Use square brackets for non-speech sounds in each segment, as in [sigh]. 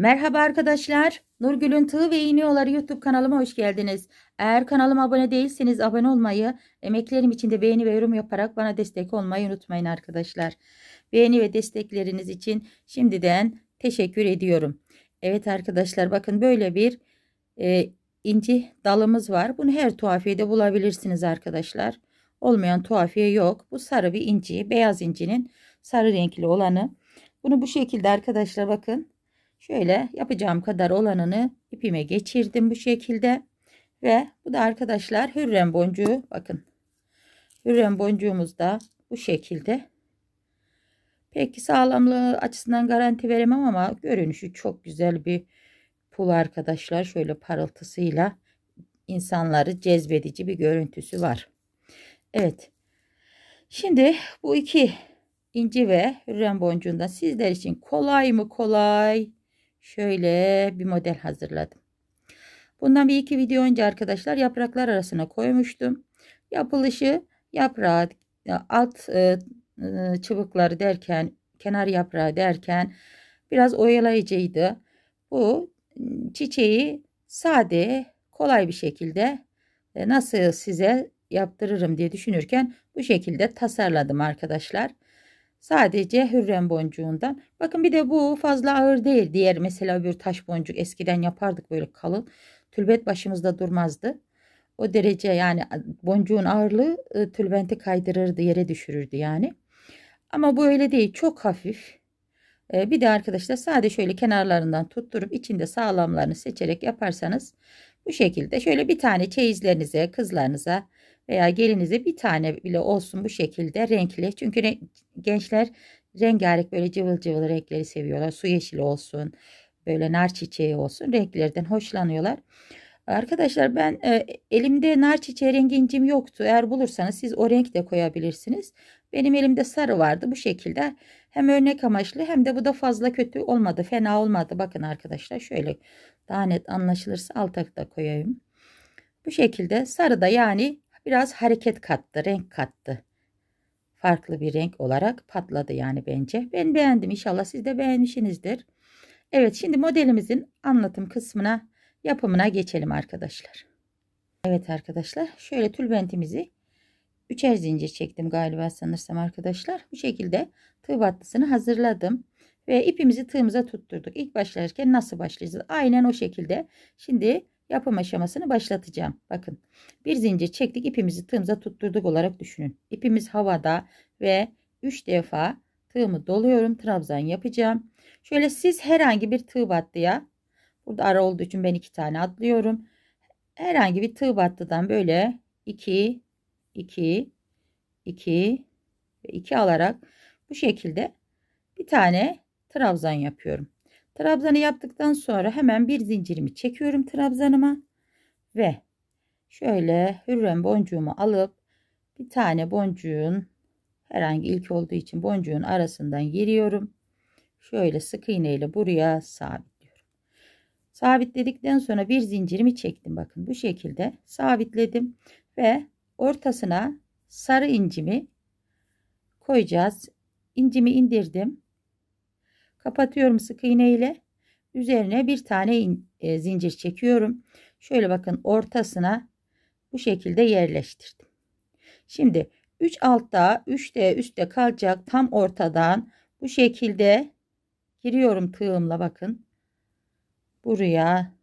Merhaba arkadaşlar. Nurgül'ün Tığ ve İğne YouTube kanalıma hoş geldiniz. Eğer kanalıma abone değilseniz abone olmayı, emeklerim için de beğeni ve yorum yaparak bana destek olmayı unutmayın arkadaşlar. Beğeni ve destekleriniz için şimdiden teşekkür ediyorum. Evet arkadaşlar bakın böyle bir e, inci dalımız var. Bunu her tuhafiyede bulabilirsiniz arkadaşlar. Olmayan tuhafiye yok. Bu sarı bir inci, beyaz incinin sarı renkli olanı. Bunu bu şekilde arkadaşlar bakın Şöyle yapacağım kadar olanını ipime geçirdim bu şekilde. Ve bu da arkadaşlar hürrem boncuğu bakın. Hürrem boncuğumuz da bu şekilde. Peki sağlamlığı açısından garanti veremem ama görünüşü çok güzel bir pul arkadaşlar. Şöyle parıltısıyla insanları cezbedici bir görüntüsü var. Evet. Şimdi bu iki inci ve hürrem boncuğunda sizler için kolay mı kolay şöyle bir model hazırladım. Bundan bir iki video önce arkadaşlar yapraklar arasına koymuştum. Yapılışı yaprağı e, alt e, e, çubukları derken kenar yaprağı derken biraz oyalayıcıydı. Bu ıı, çiçeği sade kolay bir şekilde nasıl size yaptırırım diye düşünürken bu şekilde tasarladım arkadaşlar. Sadece hürrem boncuğundan. Bakın bir de bu fazla ağır değil. Diğer mesela bir taş boncuk eskiden yapardık böyle kalın. Tülbent başımızda durmazdı. O derece yani boncuğun ağırlığı e, tülbenti kaydırırdı yere düşürürdü yani. Ama bu öyle değil çok hafif. E, bir de arkadaşlar sadece şöyle kenarlarından tutturup içinde sağlamlarını seçerek yaparsanız bu şekilde şöyle bir tane çeyizlerinize kızlarınıza veya gelinize bir tane bile olsun bu şekilde renkli. Çünkü re gençler rengarenk böyle cıvıl cıvıl renkleri seviyorlar. Su yeşili olsun, böyle nar çiçeği olsun renklerden hoşlanıyorlar. Arkadaşlar ben e, elimde nar çiçeği rengi incim yoktu. Eğer bulursanız siz o renk de koyabilirsiniz. Benim elimde sarı vardı bu şekilde. Hem örnek amaçlı hem de bu da fazla kötü olmadı. Fena olmadı. Bakın arkadaşlar şöyle daha net anlaşılırsa alta da koyayım. Bu şekilde sarı da yani biraz hareket kattı, renk kattı. Farklı bir renk olarak patladı yani bence. Ben beğendim. İnşallah siz de beğenmişsinizdir. Evet şimdi modelimizin anlatım kısmına, yapımına geçelim arkadaşlar. Evet arkadaşlar şöyle tülbentimizi üçer zincir çektim galiba sanırsam arkadaşlar. Bu şekilde tığ battısını hazırladım. Ve ipimizi tığımıza tutturduk. İlk başlarken nasıl başlayacağız? Aynen o şekilde. Şimdi yapım aşamasını başlatacağım. Bakın bir zincir çektik ipimizi tığımıza tutturduk olarak düşünün. İpimiz havada ve 3 defa tığımı doluyorum trabzan yapacağım. Şöyle siz herhangi bir tığ battıya burada ara olduğu için ben iki tane atlıyorum. Herhangi bir tığ battıdan böyle 2 2 2 ve 2 alarak bu şekilde bir tane trabzan yapıyorum. Trabzanı yaptıktan sonra hemen bir zincirimi çekiyorum trabzanıma. Ve şöyle hürrem boncuğumu alıp bir tane boncuğun herhangi ilk olduğu için boncuğun arasından giriyorum. Şöyle sık iğne ile buraya sabitliyorum. Sabitledikten sonra bir zincirimi çektim. Bakın bu şekilde sabitledim ve ortasına sarı incimi koyacağız. İncimi indirdim. Kapatıyorum sık iğne ile. Üzerine bir tane e, zincir çekiyorum. Şöyle bakın ortasına bu şekilde yerleştirdim. Şimdi 3 altta 3 de üstte kalacak tam ortadan bu şekilde giriyorum tığımla bakın. Buraya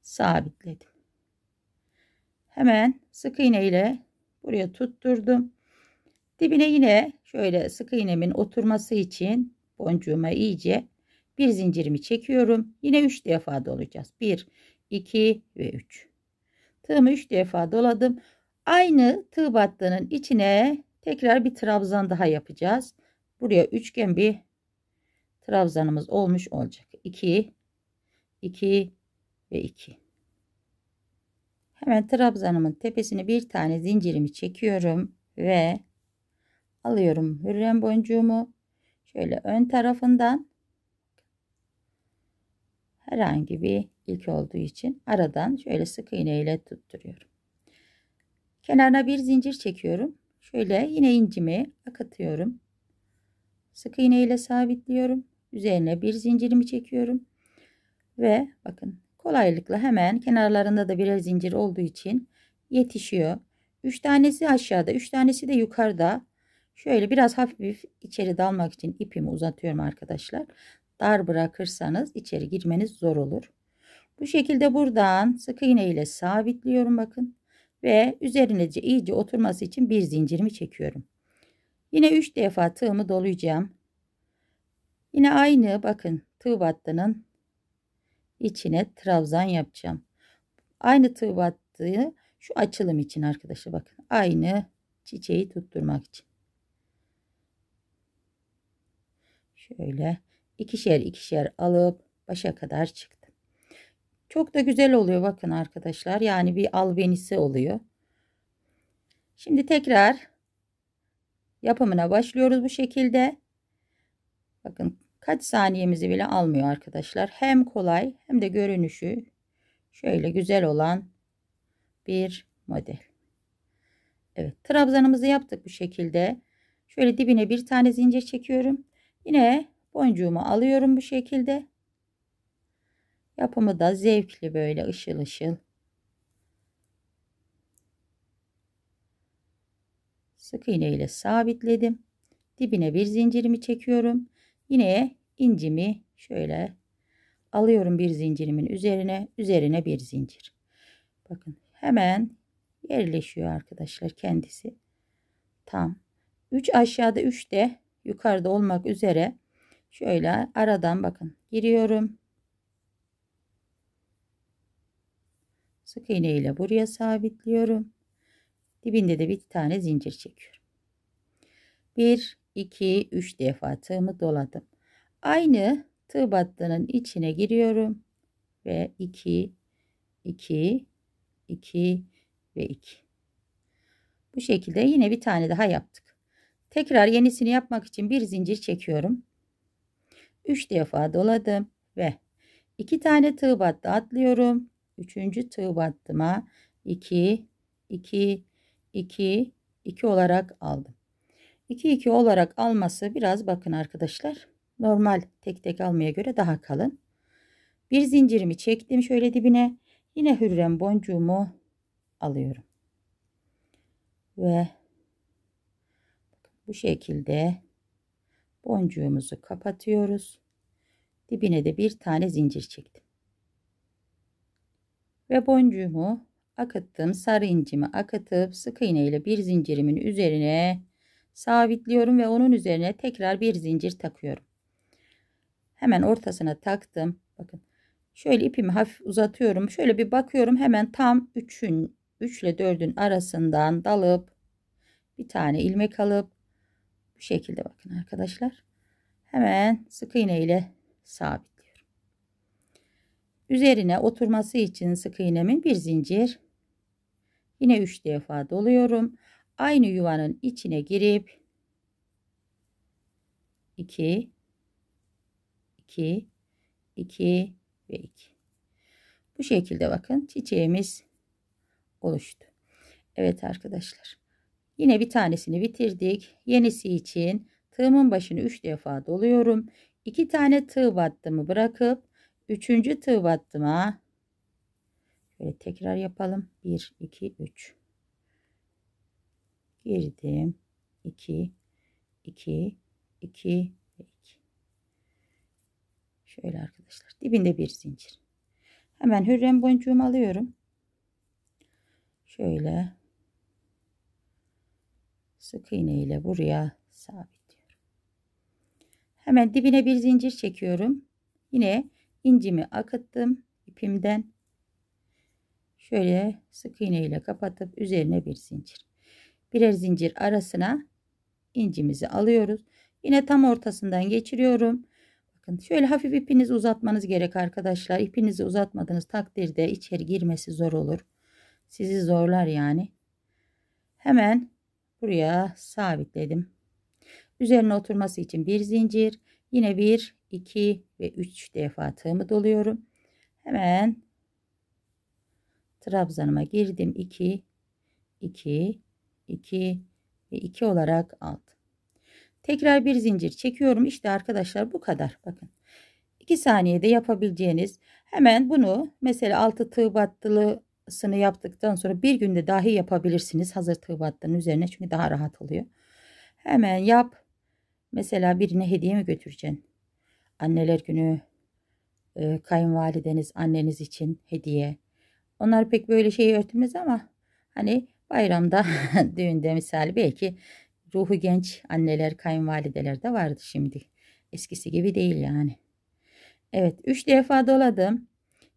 sabitledim. Hemen sık iğne ile buraya tutturdum. Dibine yine şöyle sık iğnemin oturması için boncuğuma iyice bir zincirimi çekiyorum. Yine 3 defa dolayacağız. 1, 2 ve 3. Tığımı 3 defa doladım. Aynı tığ battığının içine tekrar bir trabzan daha yapacağız. Buraya üçgen bir trabzanımız olmuş olacak. 2, 2 ve 2. Hemen trabzanımın tepesine bir tane zincirimi çekiyorum ve alıyorum hürrem boncuğumu Şöyle ön tarafından herhangi bir ilk olduğu için aradan şöyle sık iğne ile tutturuyorum. Kenarına bir zincir çekiyorum. Şöyle yine incimi akıtıyorum. Sık iğne ile sabitliyorum. Üzerine bir zincirimi çekiyorum. Ve bakın kolaylıkla hemen kenarlarında da birer zincir olduğu için yetişiyor. 3 tanesi aşağıda, 3 tanesi de yukarıda. Şöyle biraz hafif içeri dalmak için ipimi uzatıyorum arkadaşlar. Dar bırakırsanız içeri girmeniz zor olur. Bu şekilde buradan sık iğne ile sabitliyorum bakın. Ve üzerine iyice oturması için bir zincirimi çekiyorum. Yine 3 defa tığımı dolayacağım. Yine aynı bakın tığ battının içine trabzan yapacağım. Aynı tığ battığı şu açılım için arkadaşlar bakın. Aynı çiçeği tutturmak için. Şöyle ikişer ikişer alıp başa kadar çıktım. Çok da güzel oluyor bakın arkadaşlar. Yani bir albenisi oluyor. Şimdi tekrar yapımına başlıyoruz bu şekilde. Bakın kaç saniyemizi bile almıyor arkadaşlar. Hem kolay hem de görünüşü şöyle güzel olan bir model. Evet trabzanımızı yaptık bu şekilde. Şöyle dibine bir tane zincir çekiyorum. Yine boncuğumu alıyorum bu şekilde. Yapımı da zevkli böyle ışıl ışıl. Sık iğne ile sabitledim. Dibine bir zincirimi çekiyorum. Yine incimi şöyle alıyorum bir zincirimin üzerine, üzerine bir zincir. Bakın hemen yerleşiyor arkadaşlar kendisi. Tam 3 aşağıda 3 de yukarıda olmak üzere şöyle aradan bakın giriyorum. Sık iğne ile buraya sabitliyorum. Dibinde de bir tane zincir çekiyorum. 1 2 3 defa tığımı doladım. Aynı tığ battının içine giriyorum ve 2 2 2 ve 2. Bu şekilde yine bir tane daha yaptık. Tekrar yenisini yapmak için bir zincir çekiyorum. 3 defa doladım ve 2 tane tığ battı atlıyorum. 3. tığ battıma 2 2 2 2 olarak aldım. 2 2 olarak alması biraz bakın arkadaşlar. Normal tek tek almaya göre daha kalın. Bir zincirimi çektim şöyle dibine. Yine hürrem boncuğumu alıyorum. Ve bu şekilde boncuğumuzu kapatıyoruz. Dibine de bir tane zincir çektim. Ve boncuğumu akıttım. Sarı incimi akıtıp sık iğne ile bir zincirimin üzerine sabitliyorum ve onun üzerine tekrar bir zincir takıyorum. Hemen ortasına taktım. Bakın şöyle ipimi hafif uzatıyorum. Şöyle bir bakıyorum hemen tam 3'ün 3 ile 4'ün arasından dalıp bir tane ilmek alıp bu şekilde bakın arkadaşlar. Hemen sık iğne ile sabitliyorum. Üzerine oturması için sık iğnemin bir zincir. Yine 3 defa doluyorum. Aynı yuvanın içine girip 2 2 2 ve 2. Bu şekilde bakın çiçeğimiz oluştu. Evet arkadaşlar. Yine bir tanesini bitirdik. Yenisi için tığımın başını 3 defa doluyorum. 2 tane tığ battımı bırakıp 3. tığ battıma şöyle tekrar yapalım. 1 2 3 girdim. 2 2 2 2 Şöyle arkadaşlar dibinde bir zincir. Hemen hürrem boncuğumu alıyorum. Şöyle sık iğne ile buraya sabitliyorum. Hemen dibine bir zincir çekiyorum. Yine incimi akıttım ipimden. Şöyle sık iğne ile kapatıp üzerine bir zincir. Birer zincir arasına incimizi alıyoruz. Yine tam ortasından geçiriyorum. Bakın şöyle hafif ipinizi uzatmanız gerek arkadaşlar. İpinizi uzatmadığınız takdirde içeri girmesi zor olur. Sizi zorlar yani. Hemen buraya sabitledim. Üzerine oturması için bir zincir, yine bir, iki ve üç defa tığımı doluyorum. Hemen trabzanıma girdim. 2 2 2 ve 2 olarak alt. Tekrar bir zincir çekiyorum. İşte arkadaşlar bu kadar. Bakın. 2 saniyede yapabileceğiniz hemen bunu mesela altı tığ battılı sını yaptıktan sonra bir günde dahi yapabilirsiniz hazır tıvattan üzerine çünkü daha rahat oluyor. Hemen yap. Mesela birine hediye mi götüreceksin? Anneler günü e, kayınvalideniz, anneniz için hediye. Onlar pek böyle şeyi örtmez ama hani bayramda, [laughs] düğünde misali belki ruhu genç anneler, kayınvalideler de vardı şimdi. Eskisi gibi değil yani. Evet 3 defa doladım.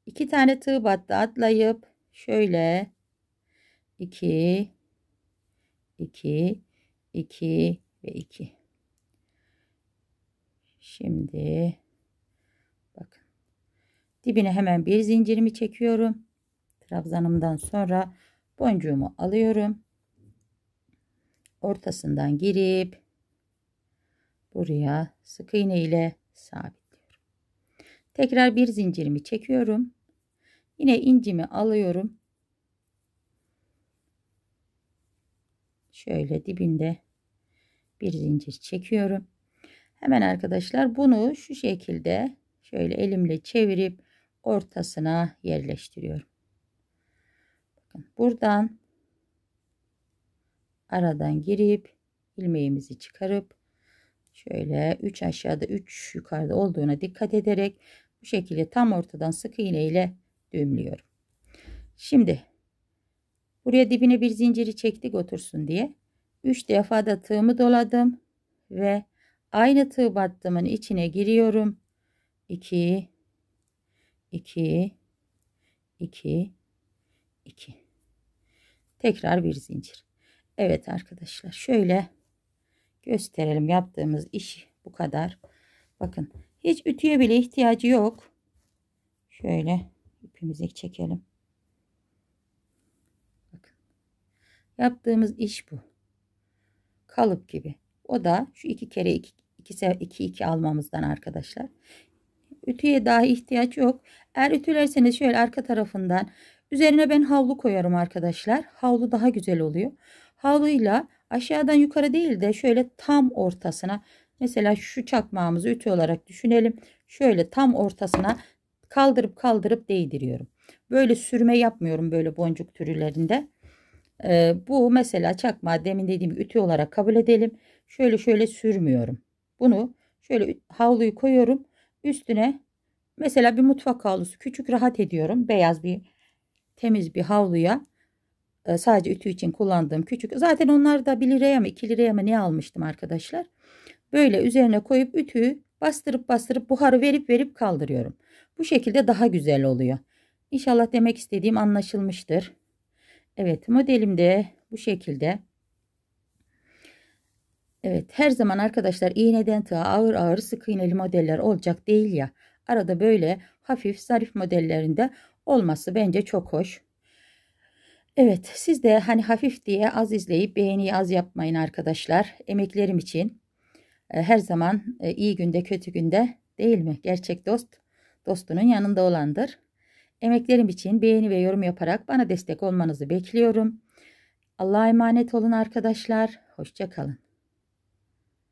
2 tane tığ battı atlayıp şöyle 2 2 2 ve 2 şimdi bakın dibine hemen bir zincirimi çekiyorum trabzanımdan sonra boncuğumu alıyorum ortasından girip buraya sık iğne ile sabitliyorum tekrar bir zincirimi çekiyorum Yine incimi alıyorum. Şöyle dibinde bir zincir çekiyorum. Hemen arkadaşlar bunu şu şekilde şöyle elimle çevirip ortasına yerleştiriyorum. Bakın buradan aradan girip ilmeğimizi çıkarıp şöyle 3 aşağıda 3 yukarıda olduğuna dikkat ederek bu şekilde tam ortadan sık iğne ile düğümlüyorum. Şimdi buraya dibine bir zinciri çektik otursun diye. 3 defa da tığımı doladım ve aynı tığ battımın içine giriyorum. 2 2 2 2 Tekrar bir zincir. Evet arkadaşlar şöyle gösterelim yaptığımız iş bu kadar. Bakın hiç ütüye bile ihtiyacı yok. Şöyle ipimizi çekelim. Yaptığımız iş bu. Kalıp gibi. O da şu iki kere iki, iki, iki, iki almamızdan arkadaşlar. Ütüye daha ihtiyaç yok. Eğer ütülerseniz şöyle arka tarafından üzerine ben havlu koyarım arkadaşlar. Havlu daha güzel oluyor. Havluyla aşağıdan yukarı değil de şöyle tam ortasına Mesela şu çakmağımızı ütü olarak düşünelim. Şöyle tam ortasına kaldırıp kaldırıp değdiriyorum. Böyle sürme yapmıyorum böyle boncuk türlerinde. Ee, bu mesela çakma demin dediğim ütü olarak kabul edelim. Şöyle şöyle sürmüyorum. Bunu şöyle havluyu koyuyorum. Üstüne mesela bir mutfak havlusu küçük rahat ediyorum. Beyaz bir temiz bir havluya e, sadece ütü için kullandığım küçük. Zaten onlar da 1 liraya mı 2 liraya mı ne almıştım arkadaşlar. Böyle üzerine koyup ütüyü Bastırıp bastırıp buharı verip verip kaldırıyorum. Bu şekilde daha güzel oluyor. İnşallah demek istediğim anlaşılmıştır. Evet modelimde bu şekilde. Evet her zaman arkadaşlar iğneden tığa ağır ağır sık iğneli modeller olacak değil ya. Arada böyle hafif zarif modellerinde olması bence çok hoş. Evet siz de hani hafif diye az izleyip beğeni az yapmayın arkadaşlar. Emeklerim için e, her zaman e, iyi günde kötü günde değil mi? Gerçek dost dostunun yanında olandır. Emeklerim için beğeni ve yorum yaparak bana destek olmanızı bekliyorum. Allah'a emanet olun arkadaşlar. Hoşçakalın.